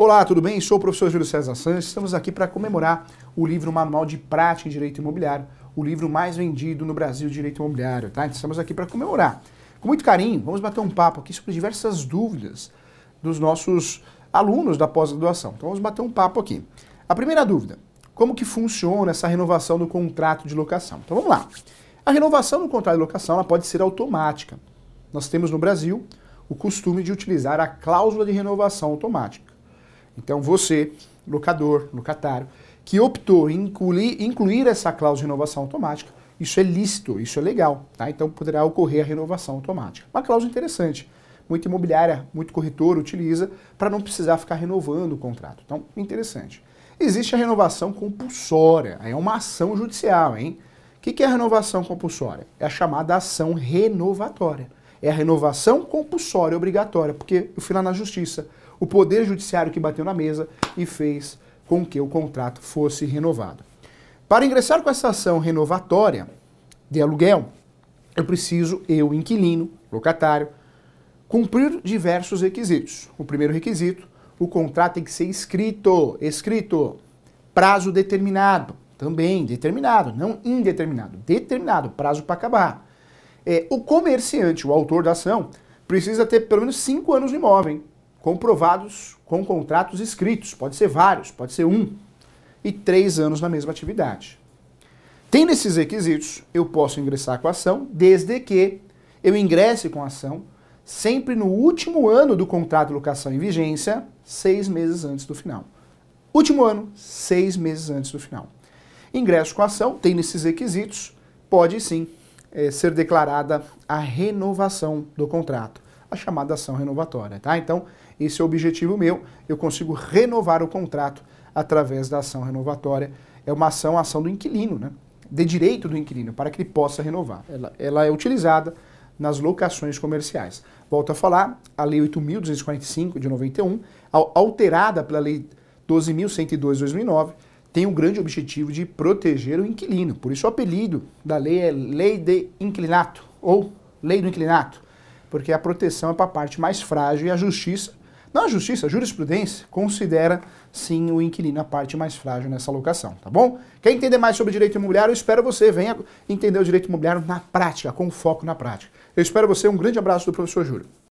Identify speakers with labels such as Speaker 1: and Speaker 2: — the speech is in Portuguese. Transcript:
Speaker 1: Olá, tudo bem? Sou o professor Júlio César Santos. Estamos aqui para comemorar o livro Manual de Prática em Direito Imobiliário, o livro mais vendido no Brasil de Direito Imobiliário, tá? Estamos aqui para comemorar. Com muito carinho, vamos bater um papo aqui sobre diversas dúvidas dos nossos alunos da pós-graduação. Então vamos bater um papo aqui. A primeira dúvida, como que funciona essa renovação do contrato de locação? Então vamos lá. A renovação do contrato de locação pode ser automática. Nós temos no Brasil o costume de utilizar a cláusula de renovação automática. Então você, locador, locatário, que optou em incluir, incluir essa cláusula de renovação automática, isso é lícito, isso é legal, tá? Então poderá ocorrer a renovação automática. Uma cláusula interessante. Muita imobiliária, muito corretor utiliza para não precisar ficar renovando o contrato. Então, interessante. Existe a renovação compulsória, é uma ação judicial, hein? O que é a renovação compulsória? É a chamada ação renovatória é a renovação compulsória obrigatória, porque eu fui lá na justiça, o poder judiciário que bateu na mesa e fez com que o contrato fosse renovado. Para ingressar com essa ação renovatória de aluguel, eu preciso, eu, inquilino, locatário, cumprir diversos requisitos. O primeiro requisito, o contrato tem que ser escrito, escrito, prazo determinado, também determinado, não indeterminado, determinado, prazo para acabar. É, o comerciante, o autor da ação, precisa ter pelo menos cinco anos de imóvel, hein? comprovados com contratos escritos, pode ser vários, pode ser um, e três anos na mesma atividade. Tendo esses requisitos, eu posso ingressar com a ação, desde que eu ingresse com a ação sempre no último ano do contrato de locação em vigência, seis meses antes do final. Último ano, seis meses antes do final. Ingresso com a ação, tendo esses requisitos, pode sim é, ser declarada a renovação do contrato, a chamada ação renovatória, tá? Então, esse é o objetivo meu, eu consigo renovar o contrato através da ação renovatória. É uma ação, ação do inquilino, né? De direito do inquilino, para que ele possa renovar. Ela, ela é utilizada nas locações comerciais. Volto a falar, a Lei 8.245 de 91, alterada pela Lei 12.102 de 2009, tem o um grande objetivo de proteger o inquilino. Por isso o apelido da lei é Lei de Inclinato ou Lei do Inclinato, porque a proteção é para a parte mais frágil e a justiça, não a justiça, a jurisprudência considera sim o inquilino a parte mais frágil nessa locação, tá bom? Quer entender mais sobre direito imobiliário? Eu espero você venha entender o direito imobiliário na prática, com foco na prática. Eu espero você, um grande abraço do professor Júlio.